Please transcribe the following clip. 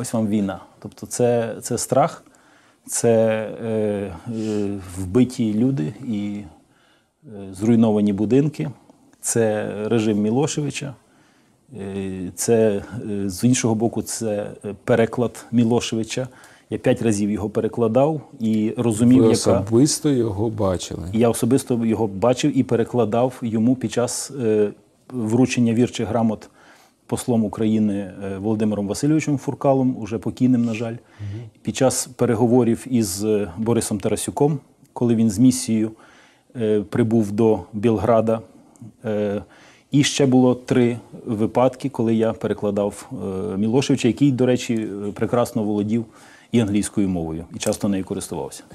ось вам війна. Тобто, це це страх, це е, е, вбиті люди і е, зруйновані будинки, це режим Мілошевича. Е, це е, з іншого боку, це е, переклад Мілошевича. Я п'ять разів його перекладав і розумів, Ви особисто його бачили. Я особисто його бачив і перекладав йому під час вручення вірчих грамот послом України е, Володимиром Васильовичем Фуркалом, уже покійним, на жаль, угу. під час переговорів із е, Борисом Тарасюком, коли він з місією е, прибув до Білграда. І ще було три випадки, коли я перекладав Мілошевича, який, до речі, прекрасно володів і англійською мовою, і часто нею користувався.